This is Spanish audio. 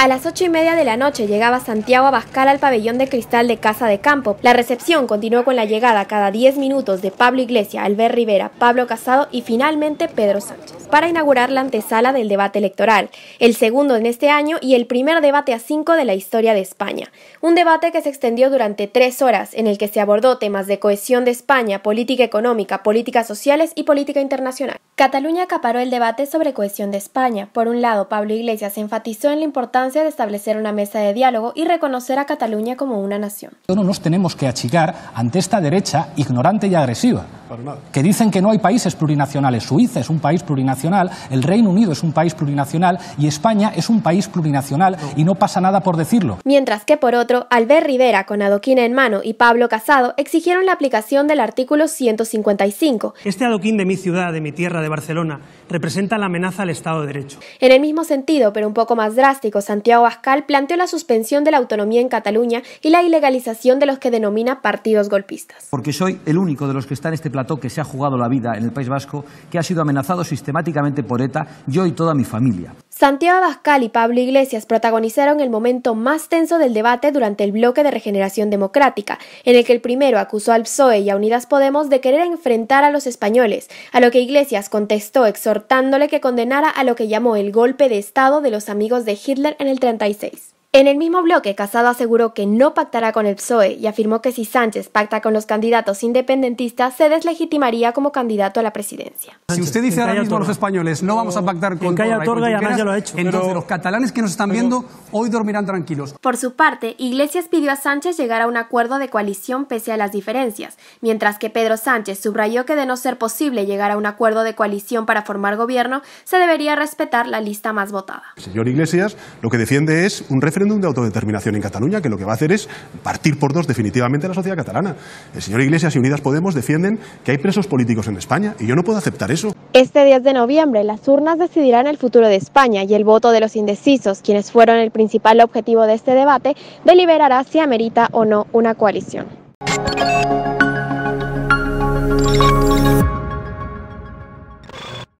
A las ocho y media de la noche llegaba Santiago Abascal al pabellón de cristal de Casa de Campo. La recepción continuó con la llegada cada 10 minutos de Pablo Iglesias, Albert Rivera, Pablo Casado y finalmente Pedro Sánchez, para inaugurar la antesala del debate electoral, el segundo en este año y el primer debate a cinco de la historia de España. Un debate que se extendió durante tres horas, en el que se abordó temas de cohesión de España, política económica, políticas sociales y política internacional. Cataluña acaparó el debate sobre cohesión de España. Por un lado, Pablo Iglesias enfatizó en la importancia de establecer una mesa de diálogo y reconocer a Cataluña como una nación. No nos tenemos que achicar ante esta derecha ignorante y agresiva que dicen que no hay países plurinacionales. Suiza es un país plurinacional, el Reino Unido es un país plurinacional y España es un país plurinacional y no pasa nada por decirlo. Mientras que por otro, Albert Rivera, con adoquín en mano, y Pablo Casado exigieron la aplicación del artículo 155. Este adoquín de mi ciudad, de mi tierra, de Barcelona, representa la amenaza al Estado de Derecho. En el mismo sentido, pero un poco más drástico, Santiago Azcal planteó la suspensión de la autonomía en Cataluña y la ilegalización de los que denomina partidos golpistas. Porque soy el único de los que está en este que se ha jugado la vida en el País Vasco, que ha sido amenazado sistemáticamente por ETA, yo y toda mi familia. Santiago Abascal y Pablo Iglesias protagonizaron el momento más tenso del debate durante el bloque de Regeneración Democrática, en el que el primero acusó al PSOE y a Unidas Podemos de querer enfrentar a los españoles, a lo que Iglesias contestó exhortándole que condenara a lo que llamó el golpe de Estado de los amigos de Hitler en el 36. En el mismo bloque, Casado aseguró que no pactará con el PSOE y afirmó que si Sánchez pacta con los candidatos independentistas, se deslegitimaría como candidato a la presidencia. Si usted dice ahora mismo a los españoles, no vamos a pactar con... Entonces los catalanes que nos están viendo hoy dormirán tranquilos. Por su parte, Iglesias pidió a Sánchez llegar a un acuerdo de coalición pese a las diferencias, mientras que Pedro Sánchez subrayó que de no ser posible llegar a un acuerdo de coalición para formar gobierno, se debería respetar la lista más votada. señor Iglesias lo que defiende es un referéndum de autodeterminación en Cataluña que lo que va a hacer es partir por dos definitivamente la sociedad catalana. El señor Iglesias y Unidas Podemos defienden que hay presos políticos en España y yo no puedo aceptar eso. Este 10 de noviembre las urnas decidirán el futuro de España y el voto de los indecisos, quienes fueron el principal objetivo de este debate, deliberará si amerita o no una coalición.